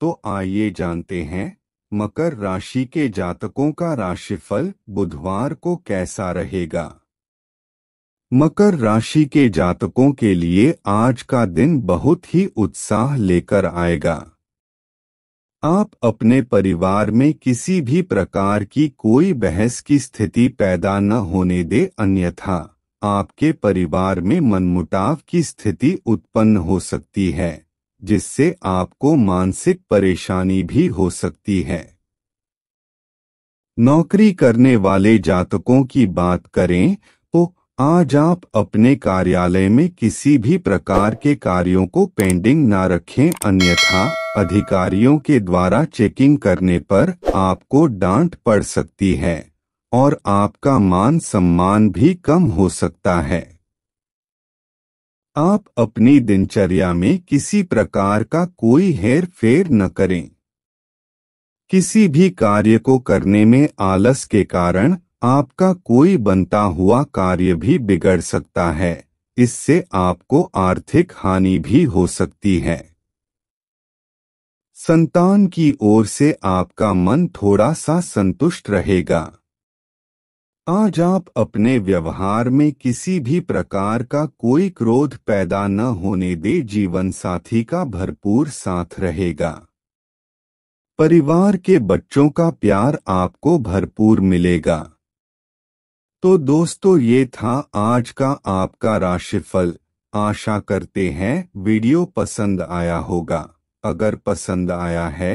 तो आइए जानते हैं मकर राशि के जातकों का राशिफल बुधवार को कैसा रहेगा मकर राशि के जातकों के लिए आज का दिन बहुत ही उत्साह लेकर आएगा आप अपने परिवार में किसी भी प्रकार की कोई बहस की स्थिति पैदा न होने दे अन्यथा आपके परिवार में मनमुटाव की स्थिति उत्पन्न हो सकती है जिससे आपको मानसिक परेशानी भी हो सकती है नौकरी करने वाले जातकों की बात करें तो आज आप अपने कार्यालय में किसी भी प्रकार के कार्यों को पेंडिंग ना रखें अन्यथा अधिकारियों के द्वारा चेकिंग करने पर आपको डांट पड़ सकती है और आपका मान सम्मान भी कम हो सकता है आप अपनी दिनचर्या में किसी प्रकार का कोई हेर फेर न करें किसी भी कार्य को करने में आलस के कारण आपका कोई बनता हुआ कार्य भी बिगड़ सकता है इससे आपको आर्थिक हानि भी हो सकती है संतान की ओर से आपका मन थोड़ा सा संतुष्ट रहेगा आज आप अपने व्यवहार में किसी भी प्रकार का कोई क्रोध पैदा न होने दे जीवन साथी का भरपूर साथ रहेगा परिवार के बच्चों का प्यार आपको भरपूर मिलेगा तो दोस्तों ये था आज का आपका राशिफल आशा करते हैं वीडियो पसंद आया होगा अगर पसंद आया है